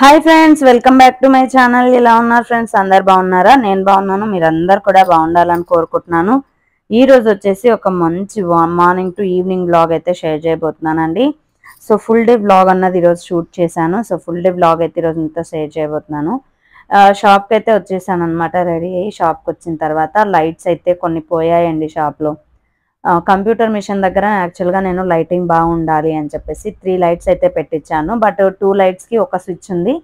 hi friends welcome back to my channel ఇలా ఉన్నారు friends అందరు బాగున్నారా నేను బాగున్నాను మీరందరు కూడా బాగుండాలని కోరుకుంటున్నాను ఈ రోజు వచ్చేసి ఒక మంచి మార్నింగ్ టు ఈవినింగ్ బ్లాగ్ అయితే షేర్ చేయబోతున్నానండి సో ఫుల్ డే బ్లాగ్ అన్నది ఈరోజు షూట్ చేశాను సో ఫుల్ డే బ్లాగ్ అయితే ఈరోజు మీతో షేర్ చేయబోతున్నాను షాప్కి అయితే వచ్చేసాను అనమాట రెడీ అయ్యి షాప్కి వచ్చిన తర్వాత లైట్స్ అయితే కొన్ని పోయాయండి షాప్లో కంప్యూటర్ మిషన్ దగ్గర యాక్చువల్గా నేను లైటింగ్ బాగుండాలి అని చెప్పేసి త్రీ లైట్స్ అయితే పెట్టించాను బట్ టూ లైట్స్కి ఒక స్విచ్ ఉంది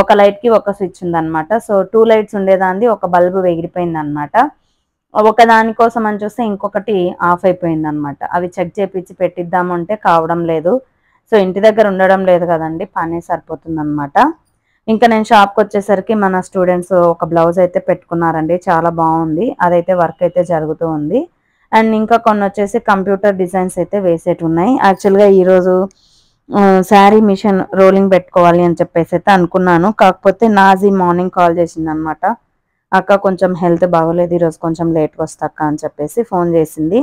ఒక లైట్కి ఒక స్విచ్ ఉంది అనమాట సో టూ లైట్స్ ఉండేదాన్ని ఒక బల్బు వెగిరిపోయింది అనమాట ఒక దానికోసం అని చూస్తే ఇంకొకటి ఆఫ్ అయిపోయింది అనమాట అవి చెక్ చేపించి పెట్టిద్దామంటే కావడం లేదు సో ఇంటి దగ్గర ఉండడం లేదు కదండి పని అనమాట ఇంకా నేను షాప్కి వచ్చేసరికి మన స్టూడెంట్స్ ఒక బ్లౌజ్ అయితే పెట్టుకున్నారండి చాలా బాగుంది అదైతే వర్క్ అయితే జరుగుతూ ఉంది అండ్ ఇంకా కొన్ని వచ్చేసి కంప్యూటర్ డిజైన్స్ అయితే వేసేటి ఉన్నాయి యాక్చువల్గా ఈరోజు శారీ మిషన్ రోలింగ్ పెట్టుకోవాలి అని చెప్పేసి అయితే అనుకున్నాను కాకపోతే నాజీ మార్నింగ్ కాల్ చేసింది అనమాట అక్క కొంచెం హెల్త్ బాగోలేదు ఈరోజు కొంచెం లేట్గా వస్తా అక్క అని చెప్పేసి ఫోన్ చేసింది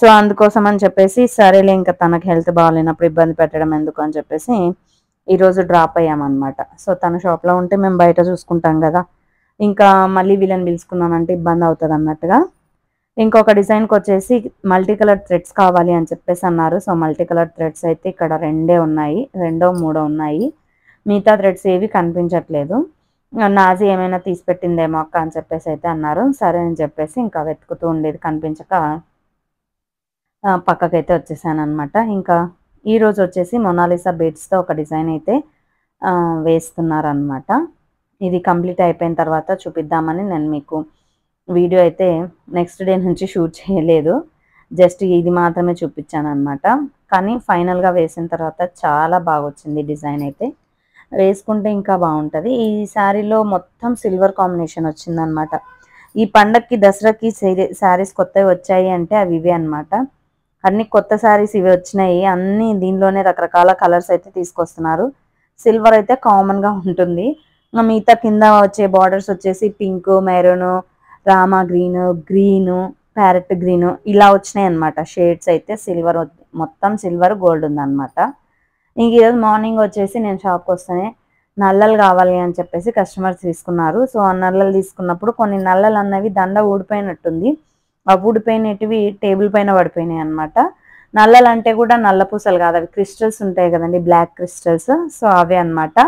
సో అందుకోసం అని చెప్పేసి సరేలే ఇంకా తనకు హెల్త్ బాగాలేనప్పుడు ఇబ్బంది పెట్టడం ఎందుకు అని చెప్పేసి ఈరోజు డ్రాప్ అయ్యామన్నమాట సో తన షాప్లో ఉంటే మేము బయట చూసుకుంటాం కదా ఇంకా మళ్ళీ వీళ్ళని పిలుచుకున్నానంటే ఇబ్బంది అవుతుంది అన్నట్టుగా ఇంకొక డిజైన్కి వచ్చేసి మల్టీ కలర్ థ్రెడ్స్ కావాలి అని చెప్పేసి అన్నారు సో మల్టీ కలర్ థ్రెడ్స్ అయితే ఇక్కడ రెండే ఉన్నాయి రెండో మూడో ఉన్నాయి మిగతా థ్రెడ్స్ ఏవి కనిపించట్లేదు నాజీ ఏమైనా తీసిపెట్టిందేమో అక్క అని చెప్పేసి అయితే అన్నారు సరే అని చెప్పేసి ఇంకా వెతుకుతూ ఉండేది కనిపించక పక్కకైతే వచ్చేసాను అనమాట ఇంకా ఈరోజు వచ్చేసి మొనాలిసా బెడ్స్తో ఒక డిజైన్ అయితే వేస్తున్నారనమాట ఇది కంప్లీట్ అయిపోయిన తర్వాత చూపిద్దామని నేను మీకు వీడియో అయితే నెక్స్ట్ డే నుంచి షూట్ చేయలేదు జస్ట్ ఇది మాత్రమే చూపించాను అనమాట కానీ ఫైనల్గా వేసిన తర్వాత చాలా బాగా వచ్చింది డిజైన్ అయితే వేసుకుంటే ఇంకా బాగుంటుంది ఈ శారీలో మొత్తం సిల్వర్ కాంబినేషన్ వచ్చిందనమాట ఈ పండక్కి దసరాకి శారీస్ కొత్తవి వచ్చాయి అంటే అవి ఇవి అనమాట అన్ని కొత్త శారీస్ ఇవి వచ్చినాయి అన్నీ దీనిలోనే రకరకాల కలర్స్ అయితే తీసుకొస్తున్నారు సిల్వర్ అయితే కామన్గా ఉంటుంది మిగతా కింద వచ్చే బార్డర్స్ వచ్చేసి pink maroon Rama green green parrot green ఇలా వచ్చినాయి అనమాట షేడ్స్ అయితే సిల్వర్ మొత్తం సిల్వర్ గోల్డ్ ఉందన్నమాట ఇంక ఈరోజు మార్నింగ్ వచ్చేసి నేను షాప్కి వస్తేనే నల్లలు కావాలి అని చెప్పేసి కస్టమర్స్ తీసుకున్నారు సో ఆ నల్లలు తీసుకున్నప్పుడు కొన్ని నల్లలు అన్నవి దండ ఊడిపోయినట్టుంది ఆ ఊడిపోయినటివి టేబుల్ పైన పడిపోయినాయి అనమాట నల్లలు అంటే కూడా నల్ల పూసలు కాదు అవి క్రిస్టల్స్ ఉంటాయి కదండి బ్లాక్ క్రిస్టల్స్ సో అవే అనమాట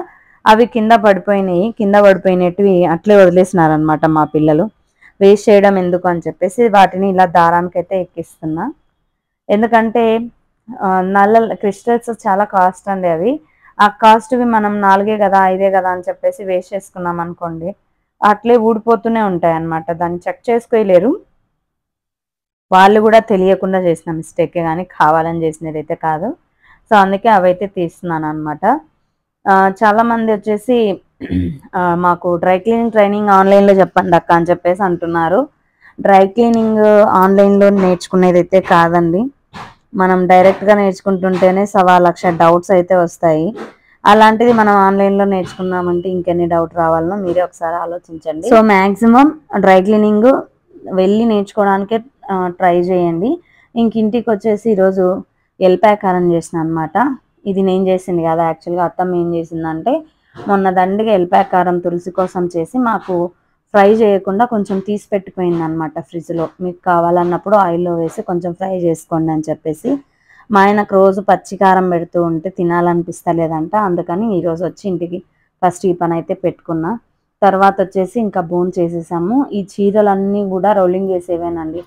అవి కింద పడిపోయినాయి కింద పడిపోయినట్టువి అట్లే వదిలేసినారనమాట మా పిల్లలు వేస్ట్ చేయడం ఎందుకు అని చెప్పేసి వాటిని ఇలా దారానికి అయితే ఎక్కిస్తున్నా ఎందుకంటే నల్ల క్రిస్టల్స్ చాలా కాస్ట్ అండి అవి ఆ కాస్ట్వి మనం నాలుగే కదా ఐదే కదా అని చెప్పేసి వేస్ట్ చేసుకున్నాం అనుకోండి అట్లే ఊడిపోతూనే ఉంటాయి అనమాట దాన్ని చెక్ చేసుకోలేరు వాళ్ళు కూడా తెలియకుండా చేసిన మిస్టేకే కానీ కావాలని చేసినది అయితే కాదు సో అందుకే అవైతే తీస్తున్నాను అనమాట చాలామంది వచ్చేసి మాకు డ్రై క్లీనింగ్ ట్రైనింగ్ ఆన్లైన్లో చెప్పండి అక్క అని చెప్పేసి అంటున్నారు డ్రై క్లీనింగ్ ఆన్లైన్లో నేర్చుకునేది అయితే కాదండి మనం డైరెక్ట్గా నేర్చుకుంటుంటేనే సవా లక్ష డౌట్స్ అయితే వస్తాయి అలాంటిది మనం ఆన్లైన్లో నేర్చుకున్నామంటే ఇంకెన్ని డౌట్ రావాలనో మీరే ఒకసారి ఆలోచించండి సో మ్యాక్సిమం డ్రై క్లీనింగ్ వెళ్ళి నేర్చుకోవడానికే ట్రై చేయండి ఇంక ఇంటికి వచ్చేసి ఈరోజు అరెంజ్ చేసిన అనమాట ఇది నేను చేసింది కదా యాక్చువల్గా అత్తమ్మ ఏం చేసిందంటే మొన్న దండిగా ఎల్లిపాయ కారం తులసి కోసం చేసి మాకు ఫ్రై చేయకుండా కొంచెం తీసి పెట్టుకుపోయింది అనమాట ఫ్రిడ్జ్లో మీకు కావాలన్నప్పుడు ఆయిల్లో వేసి కొంచెం ఫ్రై చేసుకోండి అని చెప్పేసి మా ఆయనకు రోజు పచ్చికారం పెడుతూ ఉంటే తినాలనిపిస్తలేదంట అందుకని ఈరోజు వచ్చి ఇంటికి ఫస్ట్ ఈ పని అయితే పెట్టుకున్నా తర్వాత వచ్చేసి ఇంకా బోన్ చేసేసాము ఈ చీరలన్నీ కూడా రోలింగ్ చేసేవేనండి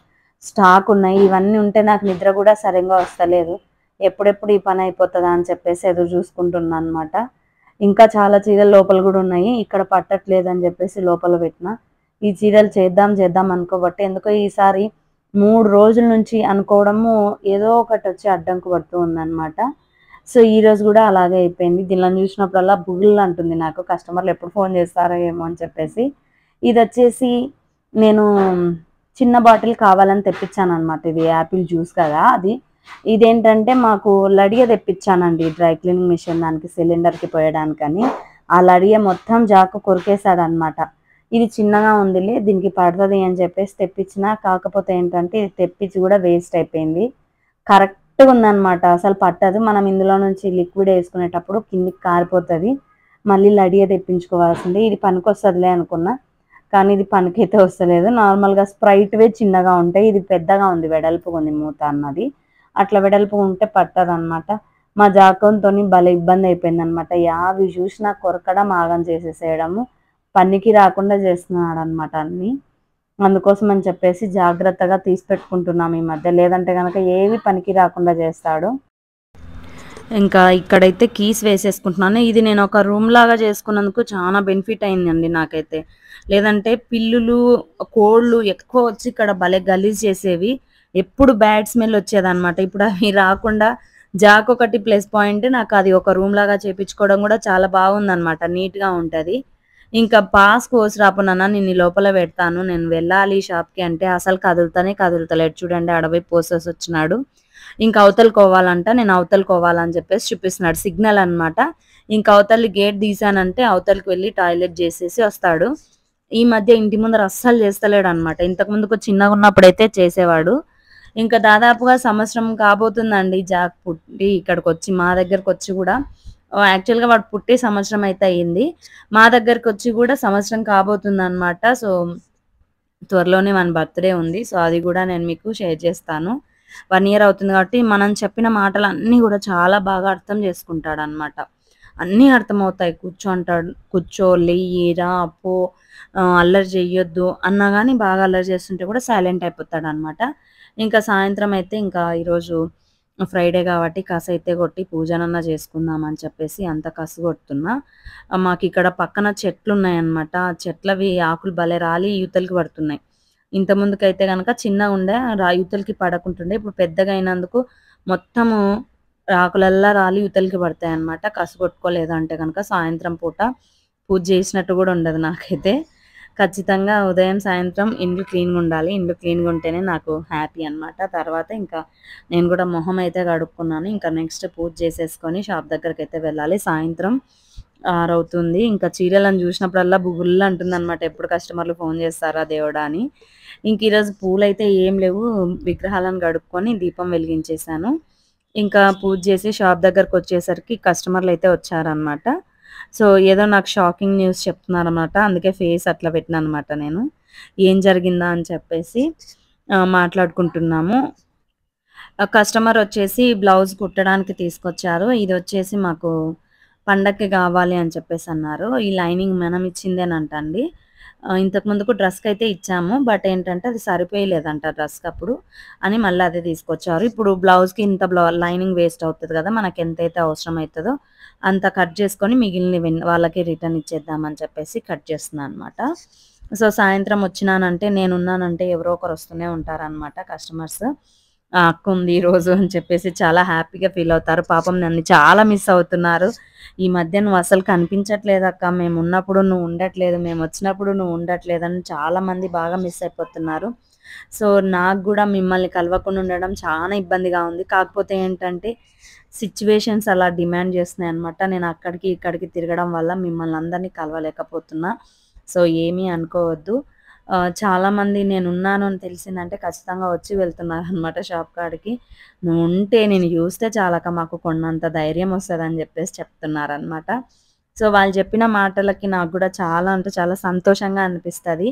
స్టాక్ ఉన్నాయి ఇవన్నీ ఉంటే నాకు నిద్ర కూడా సరిగా వస్తలేదు ఎప్పుడెప్పుడు ఈ పని అయిపోతుందా అని చెప్పేసి ఎదురు చూసుకుంటున్నా అనమాట ఇంకా చాలా చీరలు లోపల కూడా ఉన్నాయి ఇక్కడ పట్టట్లేదు అని చెప్పేసి లోపల పెట్టిన ఈ చీరలు చేద్దాం చేద్దాం అనుకోబట్టి ఎందుకో ఈసారి మూడు రోజుల నుంచి అనుకోవడము ఏదో ఒకటి వచ్చి అడ్డంకు పడుతూ ఉందన్నమాట సో ఈ రోజు కూడా అలాగే అయిపోయింది దీనిలో చూసినప్పుడల్లా బుగుల్ అంటుంది నాకు కస్టమర్లు ఎప్పుడు ఫోన్ చేస్తారో ఏమో అని చెప్పేసి ఇది వచ్చేసి నేను చిన్న బాటిల్ కావాలని తెప్పించాను అనమాట ఇది యాపిల్ జ్యూస్ కదా అది ఇదేంటంటే మాకు లడియ తెప్పించానండి డ్రై క్లీనింగ్ మిషన్ దానికి సిలిండర్కి పోయడానికని ఆ లడియ మొత్తం జాకు అనమాట ఇది చిన్నగా ఉందిలే దీనికి పడుతుంది అని చెప్పేసి తెప్పించిన కాకపోతే ఏంటంటే ఇది తెప్పించి కూడా వేస్ట్ అయిపోయింది కరెక్ట్గా ఉందనమాట అసలు పట్టదు మనం ఇందులో నుంచి లిక్విడ్ వేసుకునేటప్పుడు కిందికి కారిపోతుంది మళ్ళీ లడియ తెప్పించుకోవాల్సింది ఇది పనికొస్తుందిలే అనుకున్నా కానీ ఇది పనికైతే వస్తలేదు నార్మల్గా స్ప్రైట్వే చిన్నగా ఉంటాయి ఇది పెద్దగా ఉంది వెడల్పుగా ఉంది మూత అన్నది అట్లా వెడల్పు ఉంటే పట్టదు అనమాట మా జాకంతో భలే ఇబ్బంది అయిపోయింది అనమాట యావి చూసినా కొరకడం ఆగం చేసేసేయడము పనికి రాకుండా చేస్తున్నాడు అనమాట అన్ని అందుకోసం అని చెప్పేసి జాగ్రత్తగా తీసి పెట్టుకుంటున్నాం ఈ మధ్య లేదంటే కనుక ఏవి పనికి రాకుండా చేస్తాడు ఇంకా ఇక్కడైతే కీస్ వేసేసుకుంటున్నాను ఇది నేను ఒక రూమ్ లాగా చేసుకున్నందుకు చాలా బెనిఫిట్ అయిందండి నాకైతే లేదంటే పిల్లులు కోళ్ళు ఎక్కువ వచ్చి ఇక్కడ భలే గలీజ్ చేసేవి ఎప్పుడు బ్యాడ్ స్మెల్ వచ్చేదనమాట ఇప్పుడు అవి రాకుండా జాక్ ఒకటి ప్లస్ పాయింట్ నాకు అది ఒక రూమ్ లాగా చేపించుకోవడం కూడా చాలా బాగుందన్నమాట నీట్గా ఉంటుంది ఇంకా పాస్ కోర్స్ రాపనన్నా నేను లోపల పెడతాను నేను వెళ్ళాలి షాప్కి అంటే అసలు కదులుతానే కదులుతలేడు చూడండి అడవి పోసెస్ వచ్చినాడు ఇంకా కోవాలంట నేను కోవాలని చెప్పేసి చూపిస్తున్నాడు సిగ్నల్ అనమాట ఇంకా అవతలి గేట్ తీసానంటే అవతలికి వెళ్ళి టాయిలెట్ చేసేసి వస్తాడు ఈ మధ్య ఇంటి ముందర అస్సలు చేస్తలేడు అనమాట ఇంతకు ముందుకు చిన్నగా ఉన్నప్పుడైతే చేసేవాడు ఇంకా దాదాపుగా సంవత్సరం కాబోతుందండి జాక్ పుట్టి ఇక్కడికి వచ్చి మా దగ్గరకు వచ్చి కూడా యాక్చువల్గా వాడు పుట్టి సంవత్సరం అయితే అయ్యింది మా దగ్గరకు వచ్చి కూడా సంవత్సరం కాబోతుంది అనమాట సో త్వరలోనే మన బర్త్డే ఉంది సో అది కూడా నేను మీకు షేర్ చేస్తాను వన్ ఇయర్ అవుతుంది కాబట్టి మనం చెప్పిన మాటలు అన్నీ కూడా చాలా బాగా అర్థం చేసుకుంటాడు అనమాట అన్నీ అర్థమవుతాయి కూర్చో అంటాడు కూర్చో లేయి రా అపో అల్లరి చెయ్యొద్దు అన్నా కానీ బాగా అల్లరి చేస్తుంటే కూడా సైలెంట్ అయిపోతాడు అనమాట ఇంకా సాయంత్రం అయితే ఇంకా ఈరోజు ఫ్రైడే కాబట్టి అయితే కొట్టి పూజనన్న చేసుకుందాం అని చెప్పేసి అంత కసు కొడుతున్నా మాకు ఇక్కడ పక్కన చెట్లు ఉన్నాయన్నమాట చెట్లవి ఆకులు భలే రాలి యూతలకి పడుతున్నాయి ఇంత అయితే కనుక చిన్న ఉండే రా యూతలకి పడకుంటుండే ఇప్పుడు పెద్దగా అయినందుకు మొత్తము ఆకులల్లా రాలి యూతలకి పడతాయి అనమాట కసు కొట్టుకోలేదంటే కనుక సాయంత్రం పూట పూజ చేసినట్టు కూడా ఉండదు నాకైతే ఖచ్చితంగా ఉదయం సాయంత్రం ఇండ్లు క్లీన్గా ఉండాలి ఇండ్లు క్లీన్గా ఉంటేనే నాకు హ్యాపీ అనమాట తర్వాత ఇంకా నేను కూడా మొహం అయితే కడుక్కున్నాను ఇంకా నెక్స్ట్ పూజ చేసేసుకొని షాప్ దగ్గరికి అయితే వెళ్ళాలి సాయంత్రం ఆరవుతుంది ఇంకా చీరలను చూసినప్పుడల్లా బుగుళ్ళు అనమాట ఎప్పుడు కస్టమర్లు ఫోన్ చేస్తారా దేవుడా అని ఇంక ఈరోజు పూలు అయితే ఏం లేవు విగ్రహాలను కడుక్కొని దీపం వెలిగించేశాను ఇంకా పూజ చేసి షాప్ దగ్గరకు వచ్చేసరికి కస్టమర్లు అయితే వచ్చారనమాట సో ఏదో నాకు షాకింగ్ న్యూస్ అనమాట అందుకే ఫేస్ అట్లా పెట్టినా అనమాట నేను ఏం జరిగిందా అని చెప్పేసి మాట్లాడుకుంటున్నాము కస్టమర్ వచ్చేసి బ్లౌజ్ కుట్టడానికి తీసుకొచ్చారు ఇది వచ్చేసి మాకు పండక్కి కావాలి అని చెప్పేసి అన్నారు ఈ లైనింగ్ మనం ఇచ్చిందేనంటండి ఇంతకు ముందుకు డ్రెస్కి అయితే ఇచ్చాము బట్ ఏంటంటే అది సరిపోయలేదంట డ్రెస్కి అప్పుడు అని మళ్ళీ అదే తీసుకొచ్చారు ఇప్పుడు బ్లౌజ్కి ఇంత బ్లౌ లైనింగ్ వేస్ట్ అవుతుంది కదా మనకి ఎంతైతే అవసరం అవుతుందో అంత కట్ చేసుకొని మిగిలిన వాళ్ళకి రిటర్న్ ఇచ్చేద్దామని చెప్పేసి కట్ చేస్తున్నాను అనమాట సో సాయంత్రం వచ్చినానంటే నేనున్నానంటే ఎవరో ఒకరు వస్తూనే ఉంటారనమాట కస్టమర్స్ అక్క ఉంది ఈరోజు అని చెప్పేసి చాలా హ్యాపీగా ఫీల్ అవుతారు పాపం నన్ను చాలా మిస్ అవుతున్నారు ఈ మధ్య నువ్వు అసలు కనిపించట్లేదు అక్క మేము ఉన్నప్పుడు నువ్వు ఉండట్లేదు మేము వచ్చినప్పుడు నువ్వు ఉండట్లేదు అని చాలామంది బాగా మిస్ అయిపోతున్నారు సో నాకు కూడా మిమ్మల్ని కలవకుండా ఉండడం చాలా ఇబ్బందిగా ఉంది కాకపోతే ఏంటంటే సిచ్యువేషన్స్ అలా డిమాండ్ చేస్తున్నాయి అనమాట నేను అక్కడికి ఇక్కడికి తిరగడం వల్ల మిమ్మల్ని అందరినీ కలవలేకపోతున్నా సో ఏమీ అనుకోవద్దు చాలామంది నేనున్నాను అని తెలిసిందంటే ఖచ్చితంగా వచ్చి వెళ్తున్నారు అనమాట షాప్ కాడికి ఉంటే నేను చూస్తే చాలాక మాకు కొన్నంత ధైర్యం వస్తుంది అని చెప్పేసి చెప్తున్నారనమాట సో వాళ్ళు చెప్పిన మాటలకి నాకు కూడా చాలా అంటే చాలా సంతోషంగా అనిపిస్తుంది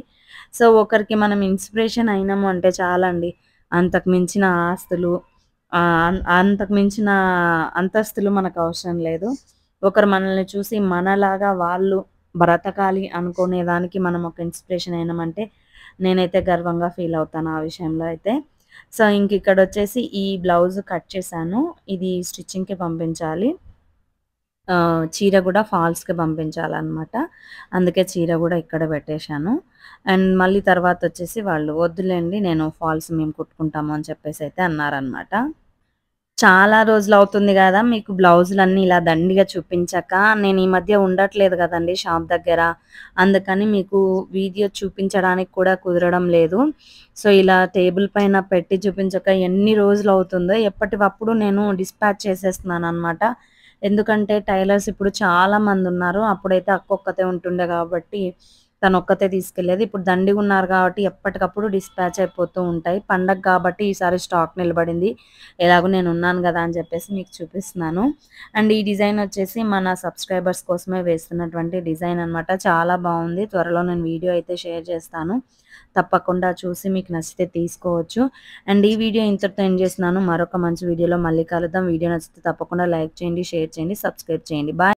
సో ఒకరికి మనం ఇన్స్పిరేషన్ అయినాము అంటే చాలండి అంతకు మించిన ఆస్తులు అంతకు మించిన అంతస్తులు మనకు అవసరం లేదు ఒకరు మనల్ని చూసి మనలాగా వాళ్ళు బ్రతకాలి అనుకునే దానికి మనం ఒక ఇన్స్పిరేషన్ అయినామంటే నేనైతే గర్వంగా ఫీల్ అవుతాను ఆ విషయంలో అయితే సో ఇంక ఇక్కడ వచ్చేసి ఈ బ్లౌజ్ కట్ చేశాను ఇది స్టిచ్చింగ్కి పంపించాలి చీర కూడా ఫాల్స్కి పంపించాలన్నమాట అందుకే చీర కూడా ఇక్కడ పెట్టేశాను అండ్ మళ్ళీ తర్వాత వచ్చేసి వాళ్ళు వద్దులేండి నేను ఫాల్స్ మేము కుట్టుకుంటాము అని చెప్పేసి అయితే అన్నారనమాట చాలా రోజులు అవుతుంది కదా మీకు బ్లౌజులు అన్నీ ఇలా దండిగా చూపించాక నేను ఈ మధ్య ఉండట్లేదు కదండి షాప్ దగ్గర అందుకని మీకు వీడియో చూపించడానికి కూడా కుదరడం లేదు సో ఇలా టేబుల్ పైన పెట్టి చూపించక ఎన్ని రోజులు అవుతుందో ఎప్పటికప్పుడు నేను డిస్పాచ్ చేసేస్తున్నాను అనమాట ఎందుకంటే టైలర్స్ ఇప్పుడు చాలా మంది ఉన్నారు అప్పుడైతే అక్కొక్కతే ఉంటుండే కాబట్టి తను ఒక్కతే తీసుకెళ్లేది ఇప్పుడు దండిగా ఉన్నారు కాబట్టి ఎప్పటికప్పుడు డిస్పాచ్ అయిపోతూ ఉంటాయి పండగ కాబట్టి ఈసారి స్టాక్ నిలబడింది ఎలాగో నేను ఉన్నాను కదా అని చెప్పేసి మీకు చూపిస్తున్నాను అండ్ ఈ డిజైన్ వచ్చేసి మన సబ్స్క్రైబర్స్ కోసమే వేస్తున్నటువంటి డిజైన్ అనమాట చాలా బాగుంది త్వరలో నేను వీడియో అయితే షేర్ చేస్తాను తప్పకుండా చూసి మీకు నచ్చితే తీసుకోవచ్చు అండ్ ఈ వీడియో ఇంతటితో ఏం చేస్తున్నాను మరొక మంచి వీడియోలో మళ్ళీ కలుద్దాం వీడియో నచ్చితే తప్పకుండా లైక్ చేయండి షేర్ చేయండి సబ్స్క్రైబ్ చేయండి బాయ్